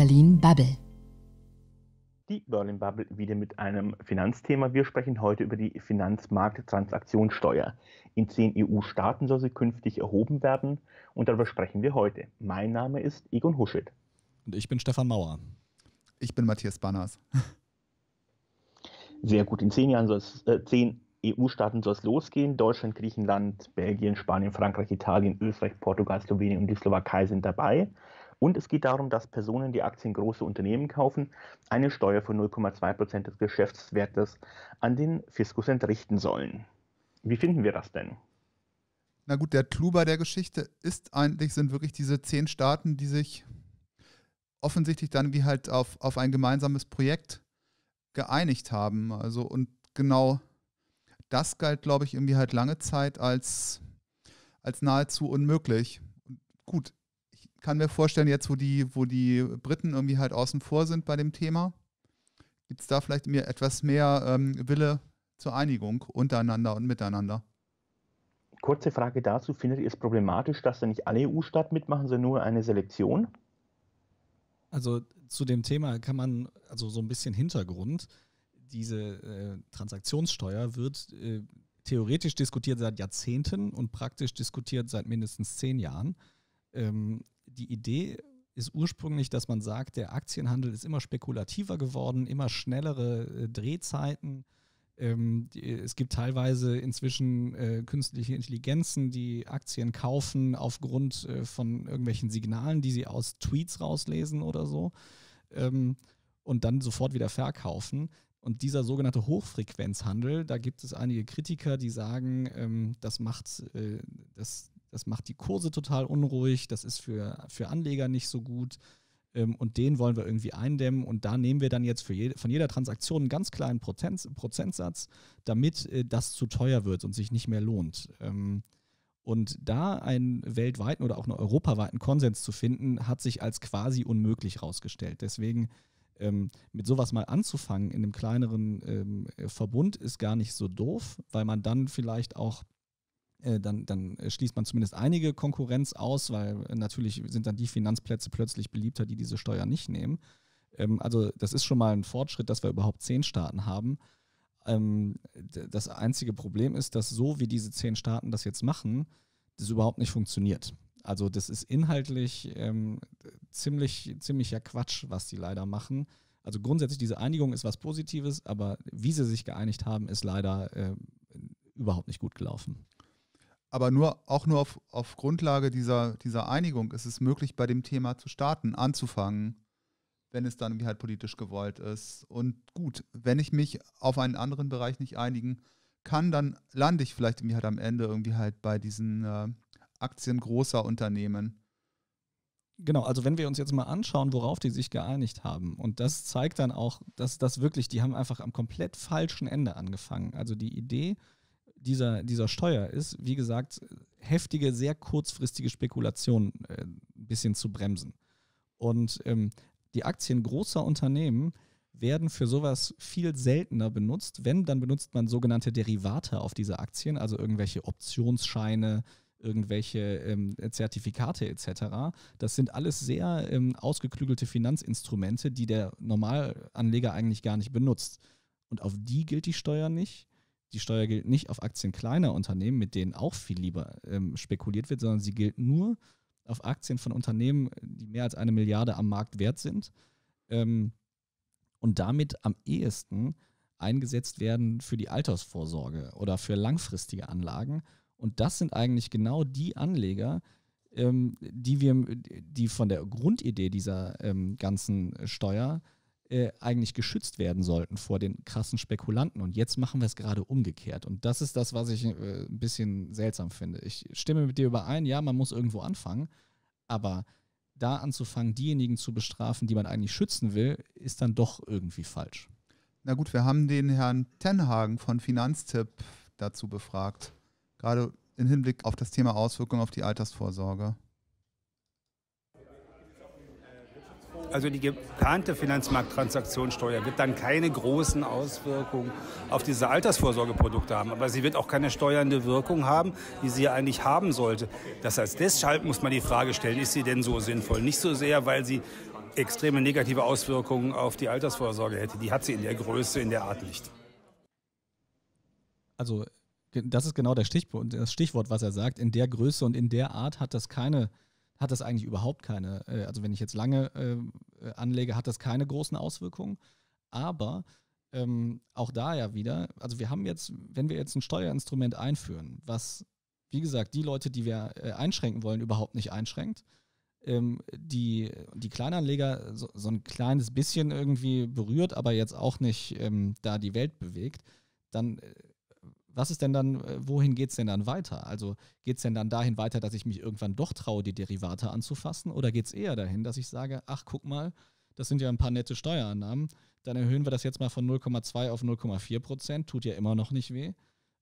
Berlin Bubble. Die Berlin Bubble wieder mit einem Finanzthema. Wir sprechen heute über die Finanzmarkttransaktionssteuer. In zehn EU-Staaten soll sie künftig erhoben werden und darüber sprechen wir heute. Mein Name ist Egon Huschet. Und ich bin Stefan Mauer. Ich bin Matthias Banners. Sehr gut. In zehn äh, zehn EU-Staaten soll es losgehen. Deutschland, Griechenland, Belgien, Spanien, Frankreich, Italien, Österreich, Portugal, Slowenien und die Slowakei sind dabei. Und es geht darum, dass Personen, die Aktien große Unternehmen kaufen, eine Steuer von 0,2 Prozent des Geschäftswertes an den Fiskus entrichten sollen. Wie finden wir das denn? Na gut, der Clou bei der Geschichte ist eigentlich, sind wirklich diese zehn Staaten, die sich offensichtlich dann wie halt auf, auf ein gemeinsames Projekt geeinigt haben. Also und genau das galt, glaube ich, irgendwie halt lange Zeit als, als nahezu unmöglich. Und gut, kann mir vorstellen, jetzt wo die, wo die Briten irgendwie halt außen vor sind bei dem Thema, gibt es da vielleicht mir etwas mehr ähm, Wille zur Einigung untereinander und miteinander. Kurze Frage dazu, findet ihr es problematisch, dass da nicht alle EU-Staaten mitmachen, sondern nur eine Selektion? Also zu dem Thema kann man, also so ein bisschen Hintergrund, diese äh, Transaktionssteuer wird äh, theoretisch diskutiert seit Jahrzehnten und praktisch diskutiert seit mindestens zehn Jahren. Ähm, die Idee ist ursprünglich, dass man sagt, der Aktienhandel ist immer spekulativer geworden, immer schnellere äh, Drehzeiten. Ähm, die, es gibt teilweise inzwischen äh, künstliche Intelligenzen, die Aktien kaufen aufgrund äh, von irgendwelchen Signalen, die sie aus Tweets rauslesen oder so ähm, und dann sofort wieder verkaufen. Und dieser sogenannte Hochfrequenzhandel, da gibt es einige Kritiker, die sagen, ähm, das macht, äh, das, das macht die Kurse total unruhig. Das ist für, für Anleger nicht so gut. Ähm, und den wollen wir irgendwie eindämmen. Und da nehmen wir dann jetzt für jede, von jeder Transaktion einen ganz kleinen Prozent, Prozentsatz, damit äh, das zu teuer wird und sich nicht mehr lohnt. Ähm, und da einen weltweiten oder auch einen europaweiten Konsens zu finden, hat sich als quasi unmöglich herausgestellt. Deswegen ähm, mit sowas mal anzufangen in einem kleineren ähm, Verbund ist gar nicht so doof, weil man dann vielleicht auch äh, dann, dann schließt man zumindest einige Konkurrenz aus, weil natürlich sind dann die Finanzplätze plötzlich beliebter, die diese Steuer nicht nehmen. Ähm, also das ist schon mal ein Fortschritt, dass wir überhaupt zehn Staaten haben. Ähm, das einzige Problem ist, dass so wie diese zehn Staaten das jetzt machen, das überhaupt nicht funktioniert. Also das ist inhaltlich ähm, ziemlich, ziemlicher Quatsch, was die leider machen. Also grundsätzlich diese Einigung ist was Positives, aber wie sie sich geeinigt haben, ist leider äh, überhaupt nicht gut gelaufen aber nur, auch nur auf, auf Grundlage dieser, dieser Einigung ist es möglich, bei dem Thema zu starten, anzufangen, wenn es dann wie halt politisch gewollt ist. Und gut, wenn ich mich auf einen anderen Bereich nicht einigen kann, dann lande ich vielleicht irgendwie halt am Ende irgendwie halt bei diesen äh, Aktien großer Unternehmen. Genau, also wenn wir uns jetzt mal anschauen, worauf die sich geeinigt haben, und das zeigt dann auch, dass das wirklich, die haben einfach am komplett falschen Ende angefangen. Also die Idee, dieser, dieser Steuer ist, wie gesagt, heftige, sehr kurzfristige Spekulationen äh, ein bisschen zu bremsen. Und ähm, die Aktien großer Unternehmen werden für sowas viel seltener benutzt. Wenn, dann benutzt man sogenannte Derivate auf diese Aktien, also irgendwelche Optionsscheine, irgendwelche ähm, Zertifikate etc. Das sind alles sehr ähm, ausgeklügelte Finanzinstrumente, die der Normalanleger eigentlich gar nicht benutzt. Und auf die gilt die Steuer nicht. Die Steuer gilt nicht auf Aktien kleiner Unternehmen, mit denen auch viel lieber ähm, spekuliert wird, sondern sie gilt nur auf Aktien von Unternehmen, die mehr als eine Milliarde am Markt wert sind ähm, und damit am ehesten eingesetzt werden für die Altersvorsorge oder für langfristige Anlagen. Und das sind eigentlich genau die Anleger, ähm, die wir, die von der Grundidee dieser ähm, ganzen Steuer äh, äh, eigentlich geschützt werden sollten vor den krassen Spekulanten. Und jetzt machen wir es gerade umgekehrt. Und das ist das, was ich äh, ein bisschen seltsam finde. Ich stimme mit dir überein, ja, man muss irgendwo anfangen, aber da anzufangen, diejenigen zu bestrafen, die man eigentlich schützen will, ist dann doch irgendwie falsch. Na gut, wir haben den Herrn Tenhagen von Finanztipp dazu befragt, gerade im Hinblick auf das Thema Auswirkungen auf die Altersvorsorge. also die geplante Finanzmarkttransaktionssteuer wird dann keine großen Auswirkungen auf diese Altersvorsorgeprodukte haben. Aber sie wird auch keine steuernde Wirkung haben, die sie eigentlich haben sollte. Das heißt, deshalb muss man die Frage stellen, ist sie denn so sinnvoll? Nicht so sehr, weil sie extreme negative Auswirkungen auf die Altersvorsorge hätte. Die hat sie in der Größe, in der Art nicht. Also das ist genau das Stichwort, was er sagt. In der Größe und in der Art hat das keine hat das eigentlich überhaupt keine, äh, also wenn ich jetzt lange äh, äh, anlege, hat das keine großen Auswirkungen. Aber ähm, auch da ja wieder, also wir haben jetzt, wenn wir jetzt ein Steuerinstrument einführen, was, wie gesagt, die Leute, die wir äh, einschränken wollen, überhaupt nicht einschränkt, ähm, die, die Kleinanleger so, so, ein kleines bisschen irgendwie berührt, aber jetzt auch nicht ähm, da die Welt bewegt, dann äh, was ist denn dann, äh, wohin geht es denn dann weiter? Also geht es denn dann dahin weiter, dass ich mich irgendwann doch traue, die Derivate anzufassen? Oder geht es eher dahin, dass ich sage, ach guck mal, das sind ja ein paar nette Steuerannahmen, dann erhöhen wir das jetzt mal von 0,2 auf 0,4 Prozent, tut ja immer noch nicht weh.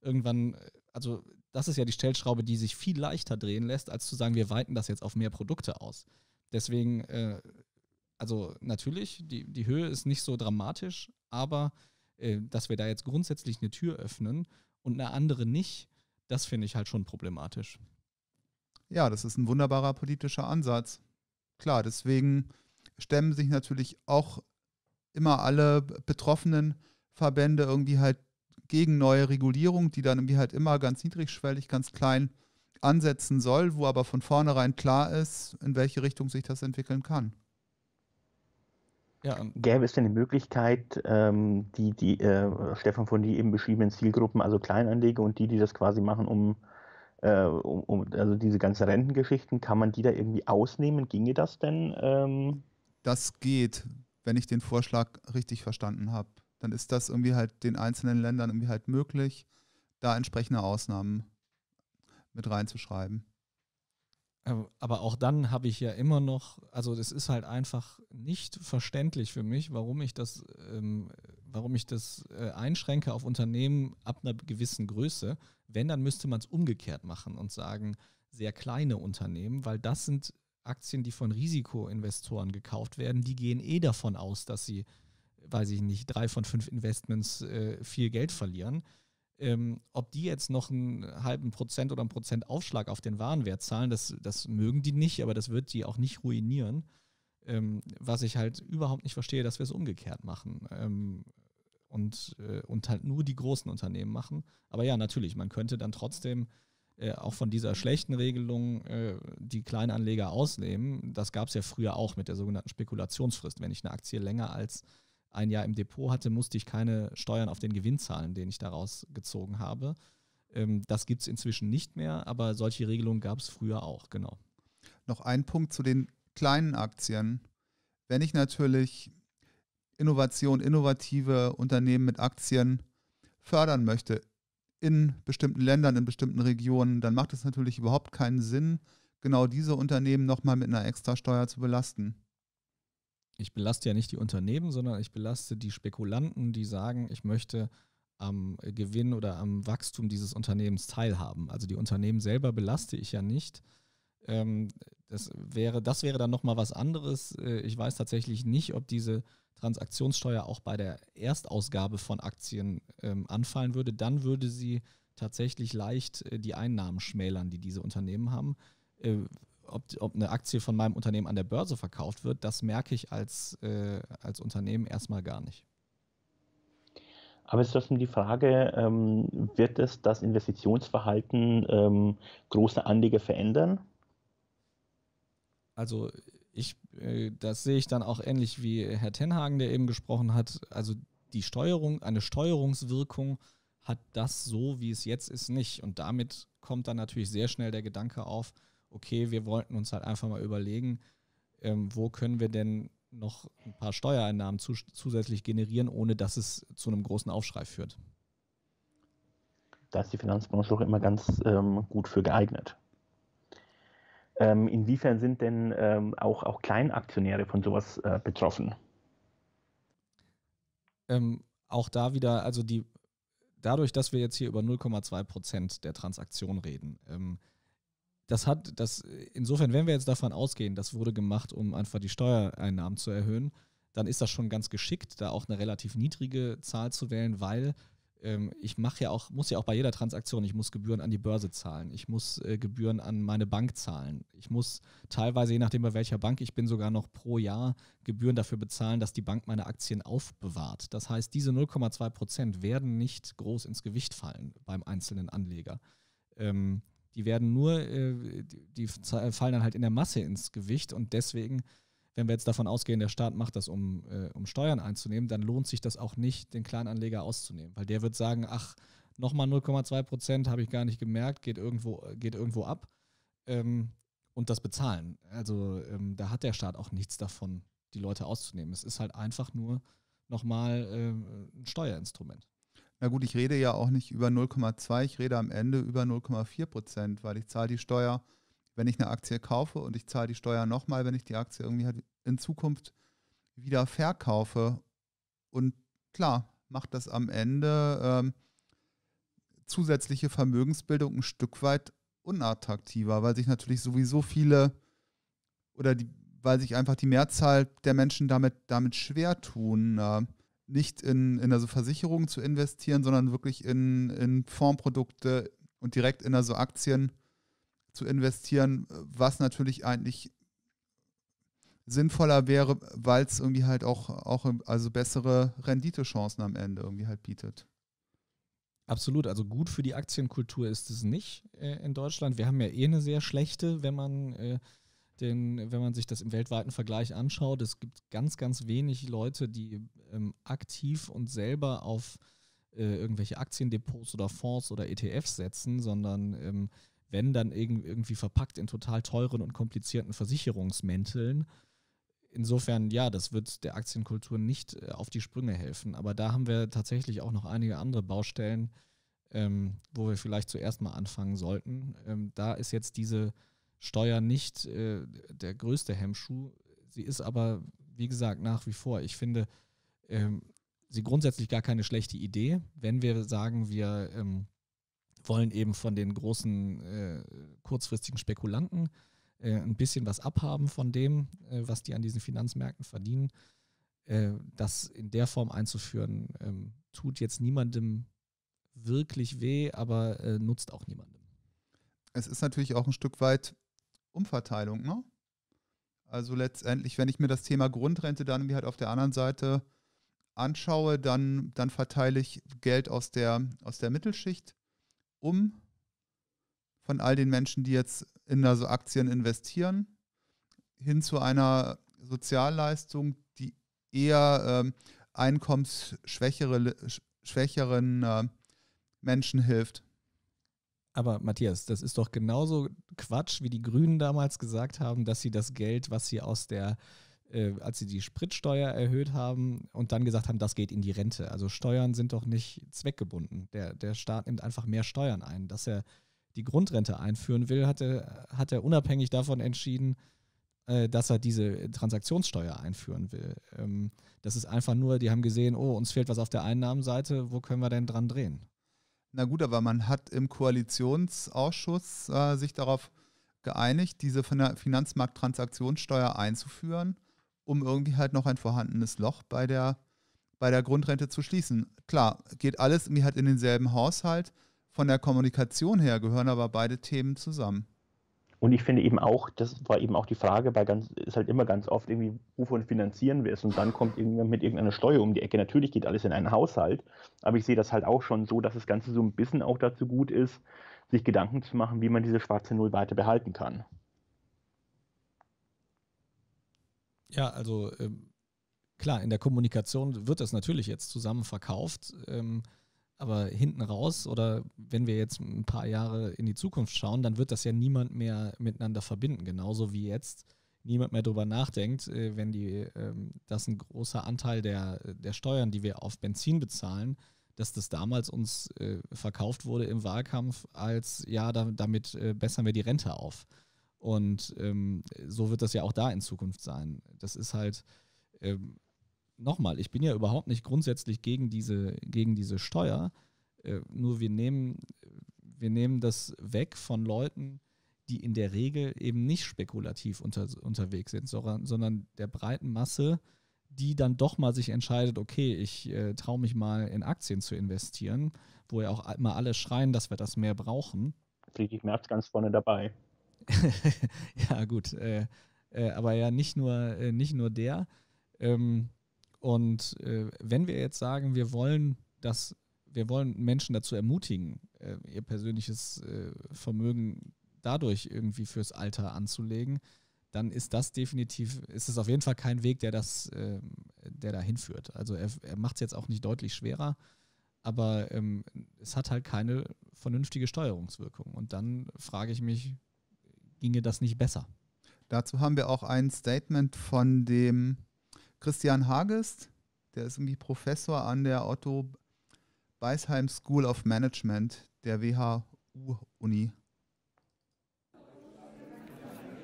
Irgendwann, äh, also das ist ja die Stellschraube, die sich viel leichter drehen lässt, als zu sagen, wir weiten das jetzt auf mehr Produkte aus. Deswegen, äh, also natürlich, die, die Höhe ist nicht so dramatisch, aber äh, dass wir da jetzt grundsätzlich eine Tür öffnen, und eine andere nicht, das finde ich halt schon problematisch. Ja, das ist ein wunderbarer politischer Ansatz. Klar, deswegen stemmen sich natürlich auch immer alle betroffenen Verbände irgendwie halt gegen neue Regulierung, die dann irgendwie halt immer ganz niedrigschwellig, ganz klein ansetzen soll, wo aber von vornherein klar ist, in welche Richtung sich das entwickeln kann. Ja. Ähm. Gäbe es denn die Möglichkeit, ähm, die, die äh, Stefan von die eben beschriebenen Zielgruppen, also Kleinanleger und die, die das quasi machen, um, äh, um, um also diese ganzen Rentengeschichten, kann man die da irgendwie ausnehmen? Ginge das denn? Ähm? Das geht, wenn ich den Vorschlag richtig verstanden habe. Dann ist das irgendwie halt den einzelnen Ländern irgendwie halt möglich, da entsprechende Ausnahmen mit reinzuschreiben. Ähm, aber auch dann habe ich ja immer noch, also das ist halt einfach nicht verständlich für mich, warum ich das, ähm, warum ich das äh, einschränke auf Unternehmen ab einer gewissen Größe. Wenn, dann müsste man es umgekehrt machen und sagen, sehr kleine Unternehmen, weil das sind Aktien, die von Risikoinvestoren gekauft werden, die gehen eh davon aus, dass sie, weiß ich nicht, drei von fünf Investments äh, viel Geld verlieren ähm, ob die jetzt noch einen halben Prozent oder einen Prozent Aufschlag auf den Warenwert zahlen, das, das mögen die nicht, aber das wird die auch nicht ruinieren. Ähm, was ich halt überhaupt nicht verstehe, dass wir es umgekehrt machen. Ähm, und, äh, und halt nur die großen Unternehmen machen. Aber ja, natürlich, man könnte dann trotzdem äh, auch von dieser schlechten Regelung äh, die Kleinanleger ausnehmen. Das gab es ja früher auch mit der sogenannten Spekulationsfrist. Wenn ich eine Aktie länger als ein Jahr im Depot hatte, musste ich keine Steuern auf den Gewinn zahlen, den ich daraus gezogen habe. Ähm, das gibt es inzwischen nicht mehr, aber solche Regelungen gab es früher auch, genau. Noch ein Punkt zu den kleinen Aktien. Wenn ich natürlich Innovation, innovative Unternehmen mit Aktien fördern möchte in bestimmten Ländern, in bestimmten Regionen, dann macht es natürlich überhaupt keinen Sinn, genau diese Unternehmen nochmal mit einer Extrasteuer zu belasten ich belaste ja nicht die Unternehmen, sondern ich belaste die Spekulanten, die sagen, ich möchte am Gewinn oder am Wachstum dieses Unternehmens teilhaben. Also die Unternehmen selber belaste ich ja nicht. Ähm, das, wäre, das wäre dann nochmal was anderes. Äh, ich weiß tatsächlich nicht, ob diese Transaktionssteuer auch bei der Erstausgabe von Aktien ähm, anfallen würde. Dann würde sie tatsächlich leicht äh, die Einnahmen schmälern, die diese Unternehmen haben äh, ob, ob eine Aktie von meinem Unternehmen an der Börse verkauft wird, das merke ich als, äh, als Unternehmen erstmal gar nicht. Aber es ist trotzdem die Frage, ähm, wird es das Investitionsverhalten ähm, großer Anleger verändern? Also ich, äh, das sehe ich dann auch ähnlich wie Herr Tenhagen, der eben gesprochen hat. Also die Steuerung, eine Steuerungswirkung hat das so, wie es jetzt ist, nicht. Und damit kommt dann natürlich sehr schnell der Gedanke auf, okay, wir wollten uns halt einfach mal überlegen, ähm, wo können wir denn noch ein paar Steuereinnahmen zus zusätzlich generieren, ohne dass es zu einem großen Aufschrei führt. Da ist die Finanzbranche doch immer ganz ähm, gut für geeignet. Ähm, inwiefern sind denn ähm, auch, auch Kleinaktionäre von sowas äh, betroffen? Ähm, auch da wieder, also die, dadurch, dass wir jetzt hier über 0,2 Prozent der Transaktion reden, ähm, das hat, das, insofern, wenn wir jetzt davon ausgehen, das wurde gemacht, um einfach die Steuereinnahmen zu erhöhen, dann ist das schon ganz geschickt, da auch eine relativ niedrige Zahl zu wählen, weil ähm, ich mache ja auch, muss ja auch bei jeder Transaktion, ich muss Gebühren an die Börse zahlen, ich muss äh, Gebühren an meine Bank zahlen, ich muss teilweise, je nachdem bei welcher Bank ich bin, sogar noch pro Jahr Gebühren dafür bezahlen, dass die Bank meine Aktien aufbewahrt. Das heißt, diese 0,2 Prozent werden nicht groß ins Gewicht fallen beim einzelnen Anleger. Ähm, die werden nur, äh, die, die fallen dann halt in der Masse ins Gewicht und deswegen wenn wir jetzt davon ausgehen, der Staat macht das, um, äh, um Steuern einzunehmen, dann lohnt sich das auch nicht, den Kleinanleger auszunehmen, weil der wird sagen, ach, nochmal 0,2 Prozent habe ich gar nicht gemerkt, geht irgendwo, geht irgendwo ab ähm, und das bezahlen. Also ähm, da hat der Staat auch nichts davon, die Leute auszunehmen. Es ist halt einfach nur nochmal ähm, ein Steuerinstrument. Na gut, ich rede ja auch nicht über 0,2, ich rede am Ende über 0,4 Prozent, weil ich zahle die Steuer, wenn ich eine Aktie kaufe und ich zahle die Steuer nochmal, wenn ich die Aktie irgendwie halt in Zukunft wieder verkaufe. Und klar, macht das am Ende ähm, zusätzliche Vermögensbildung ein Stück weit unattraktiver, weil sich natürlich sowieso viele oder die, weil sich einfach die Mehrzahl der Menschen damit, damit schwer tun. Äh, nicht in, in also Versicherungen zu investieren, sondern wirklich in, in Fondsprodukte und direkt in also Aktien zu investieren, was natürlich eigentlich sinnvoller wäre, weil es irgendwie halt auch, auch also bessere Renditechancen am Ende irgendwie halt bietet. Absolut, also gut für die Aktienkultur ist es nicht äh, in Deutschland. Wir haben ja eh eine sehr schlechte, wenn man äh, denn wenn man sich das im weltweiten Vergleich anschaut, es gibt ganz, ganz wenig Leute, die ähm, aktiv und selber auf äh, irgendwelche Aktiendepots oder Fonds oder ETFs setzen, sondern ähm, wenn dann irgendwie verpackt in total teuren und komplizierten Versicherungsmänteln. Insofern, ja, das wird der Aktienkultur nicht äh, auf die Sprünge helfen. Aber da haben wir tatsächlich auch noch einige andere Baustellen, ähm, wo wir vielleicht zuerst mal anfangen sollten. Ähm, da ist jetzt diese Steuer nicht äh, der größte Hemmschuh. Sie ist aber, wie gesagt, nach wie vor, ich finde, ähm, sie grundsätzlich gar keine schlechte Idee, wenn wir sagen, wir ähm, wollen eben von den großen äh, kurzfristigen Spekulanten äh, ein bisschen was abhaben von dem, äh, was die an diesen Finanzmärkten verdienen. Äh, das in der Form einzuführen, ähm, tut jetzt niemandem wirklich weh, aber äh, nutzt auch niemandem. Es ist natürlich auch ein Stück weit Umverteilung, ne? Also letztendlich, wenn ich mir das Thema Grundrente dann wie halt auf der anderen Seite anschaue, dann, dann verteile ich Geld aus der, aus der Mittelschicht um von all den Menschen, die jetzt in also Aktien investieren, hin zu einer Sozialleistung, die eher ähm, einkommensschwächeren äh, Menschen hilft. Aber Matthias, das ist doch genauso Quatsch, wie die Grünen damals gesagt haben, dass sie das Geld, was sie aus der, äh, als sie die Spritsteuer erhöht haben und dann gesagt haben, das geht in die Rente. Also Steuern sind doch nicht zweckgebunden. Der, der Staat nimmt einfach mehr Steuern ein. Dass er die Grundrente einführen will, hat er, hat er unabhängig davon entschieden, äh, dass er diese Transaktionssteuer einführen will. Ähm, das ist einfach nur, die haben gesehen, oh, uns fehlt was auf der Einnahmenseite, wo können wir denn dran drehen? Na gut, aber man hat im Koalitionsausschuss äh, sich darauf geeinigt, diese Finanzmarkttransaktionssteuer einzuführen, um irgendwie halt noch ein vorhandenes Loch bei der, bei der Grundrente zu schließen. Klar, geht alles irgendwie halt in denselben Haushalt. Von der Kommunikation her gehören aber beide Themen zusammen. Und ich finde eben auch, das war eben auch die Frage, bei ganz, ist halt immer ganz oft irgendwie, wovon finanzieren wir es? Und dann kommt irgendjemand mit irgendeiner Steuer um die Ecke. Natürlich geht alles in einen Haushalt, aber ich sehe das halt auch schon so, dass das Ganze so ein bisschen auch dazu gut ist, sich Gedanken zu machen, wie man diese schwarze Null weiter behalten kann. Ja, also ähm, klar, in der Kommunikation wird das natürlich jetzt zusammen verkauft. Ähm, aber hinten raus oder wenn wir jetzt ein paar Jahre in die Zukunft schauen, dann wird das ja niemand mehr miteinander verbinden, genauso wie jetzt niemand mehr darüber nachdenkt, äh, wenn die, ähm, dass ein großer Anteil der, der Steuern, die wir auf Benzin bezahlen, dass das damals uns äh, verkauft wurde im Wahlkampf als, ja, damit äh, bessern wir die Rente auf. Und ähm, so wird das ja auch da in Zukunft sein. Das ist halt, ähm, nochmal, ich bin ja überhaupt nicht grundsätzlich gegen diese, gegen diese Steuer. Äh, nur wir nehmen, wir nehmen das weg von Leuten, die in der Regel eben nicht spekulativ unter, unterwegs sind, sondern, sondern der breiten Masse, die dann doch mal sich entscheidet, okay, ich äh, traue mich mal in Aktien zu investieren, wo ja auch mal alle schreien, dass wir das mehr brauchen. Friedrich Merz ganz vorne dabei. ja, gut. Äh, äh, aber ja, nicht nur, äh, nicht nur der. Ähm, und äh, wenn wir jetzt sagen, wir wollen das, wir wollen Menschen dazu ermutigen, äh, ihr persönliches äh, Vermögen dadurch irgendwie fürs Alter anzulegen, dann ist das definitiv, ist es auf jeden Fall kein Weg, der das, ähm, der dahin führt. Also er, er macht es jetzt auch nicht deutlich schwerer, aber ähm, es hat halt keine vernünftige Steuerungswirkung. Und dann frage ich mich, ginge das nicht besser? Dazu haben wir auch ein Statement von dem Christian Hagest, der ist irgendwie Professor an der Otto Beisheim School of Management der WHU-Uni.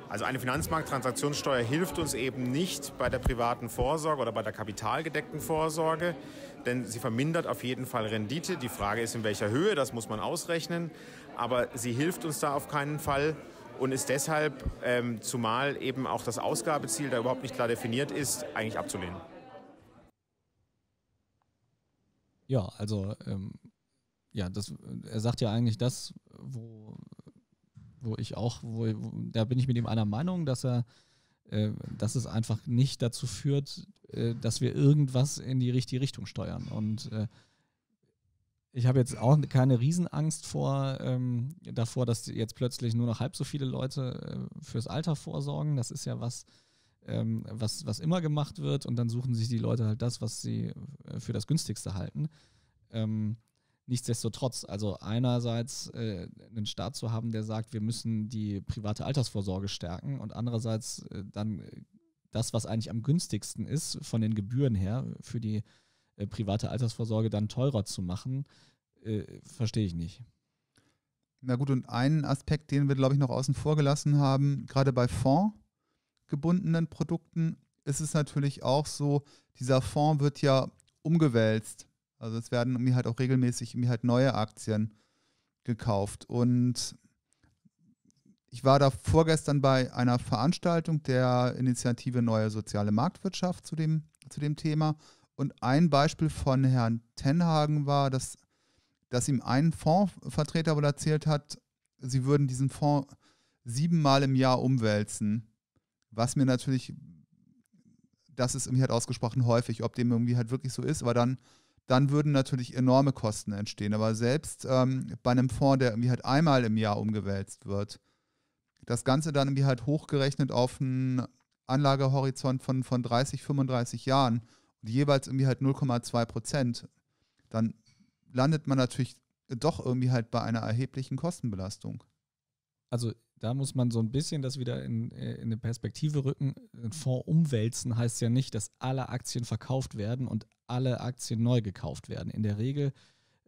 Also eine Finanzmarkttransaktionssteuer hilft uns eben nicht bei der privaten Vorsorge oder bei der kapitalgedeckten Vorsorge, denn sie vermindert auf jeden Fall Rendite. Die Frage ist, in welcher Höhe, das muss man ausrechnen, aber sie hilft uns da auf keinen Fall und ist deshalb, ähm, zumal eben auch das Ausgabeziel da überhaupt nicht klar definiert ist, eigentlich abzulehnen. Ja, also ähm, ja, das, er sagt ja eigentlich das, wo, wo ich auch, wo, wo da bin ich mit ihm einer Meinung, dass er, äh, dass es einfach nicht dazu führt, äh, dass wir irgendwas in die richtige Richtung steuern. Und äh, ich habe jetzt auch keine Riesenangst vor, ähm, davor, dass jetzt plötzlich nur noch halb so viele Leute äh, fürs Alter vorsorgen. Das ist ja was, ähm, was, was immer gemacht wird und dann suchen sich die Leute halt das, was sie äh, für das günstigste halten. Ähm, nichtsdestotrotz, also einerseits äh, einen Staat zu haben, der sagt, wir müssen die private Altersvorsorge stärken und andererseits äh, dann äh, das, was eigentlich am günstigsten ist von den Gebühren her für die äh, private Altersvorsorge dann teurer zu machen, äh, verstehe ich nicht. Na gut, und einen Aspekt, den wir, glaube ich, noch außen vor gelassen haben, gerade bei fondgebundenen Produkten ist es natürlich auch so, dieser Fonds wird ja umgewälzt. Also es werden mir halt auch regelmäßig mir halt neue Aktien gekauft. Und ich war da vorgestern bei einer Veranstaltung der Initiative Neue Soziale Marktwirtschaft zu dem, zu dem Thema und ein Beispiel von Herrn Tenhagen war, dass, dass ihm ein Fondsvertreter wohl erzählt hat, sie würden diesen Fonds siebenmal im Jahr umwälzen. Was mir natürlich, das ist irgendwie halt ausgesprochen häufig, ob dem irgendwie halt wirklich so ist, aber dann, dann würden natürlich enorme Kosten entstehen. Aber selbst ähm, bei einem Fonds, der irgendwie halt einmal im Jahr umgewälzt wird, das Ganze dann irgendwie halt hochgerechnet auf einen Anlagehorizont von, von 30, 35 Jahren, jeweils irgendwie halt 0,2 Prozent, dann landet man natürlich doch irgendwie halt bei einer erheblichen Kostenbelastung. Also da muss man so ein bisschen das wieder in, äh, in eine Perspektive rücken. Ein Fonds umwälzen heißt ja nicht, dass alle Aktien verkauft werden und alle Aktien neu gekauft werden. In der Regel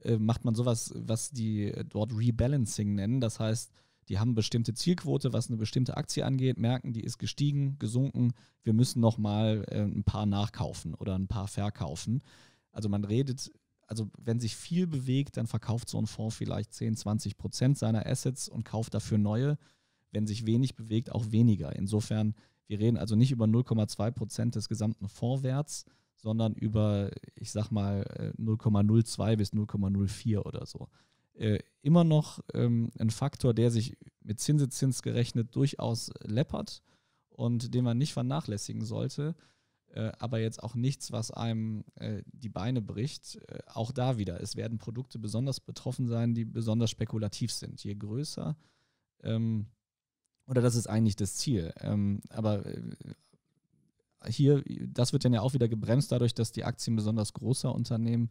äh, macht man sowas, was die äh, dort Rebalancing nennen. Das heißt, die haben bestimmte Zielquote, was eine bestimmte Aktie angeht, merken, die ist gestiegen, gesunken, wir müssen nochmal äh, ein paar nachkaufen oder ein paar verkaufen. Also man redet, also wenn sich viel bewegt, dann verkauft so ein Fonds vielleicht 10, 20 Prozent seiner Assets und kauft dafür neue. Wenn sich wenig bewegt, auch weniger. Insofern, wir reden also nicht über 0,2 Prozent des gesamten Fondswerts, sondern über, ich sag mal, 0,02 äh, bis 0,04 oder so. Äh, immer noch ähm, ein Faktor, der sich mit Zinseszins gerechnet durchaus läppert und den man nicht vernachlässigen sollte, äh, aber jetzt auch nichts, was einem äh, die Beine bricht. Äh, auch da wieder, es werden Produkte besonders betroffen sein, die besonders spekulativ sind. Je größer, ähm, oder das ist eigentlich das Ziel, ähm, aber äh, hier, das wird dann ja auch wieder gebremst dadurch, dass die Aktien besonders großer Unternehmen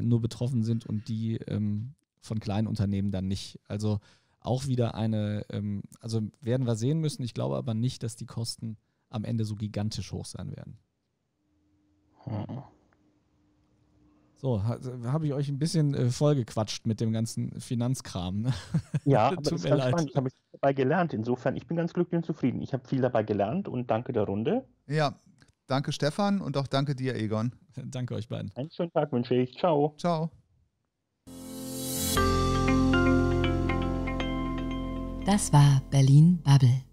nur betroffen sind und die ähm, von kleinen Unternehmen dann nicht. Also auch wieder eine, ähm, also werden wir sehen müssen. Ich glaube aber nicht, dass die Kosten am Ende so gigantisch hoch sein werden. Hm. So, habe ich euch ein bisschen äh, vollgequatscht mit dem ganzen Finanzkram. Ne? Ja, aber das ist ganz leid. spannend. Ich habe dabei gelernt. Insofern, ich bin ganz glücklich und zufrieden. Ich habe viel dabei gelernt und danke der Runde. Ja, danke Stefan und auch danke dir, Egon. danke euch beiden. Einen schönen Tag wünsche ich. Ciao. Ciao. Das war Berlin Bubble.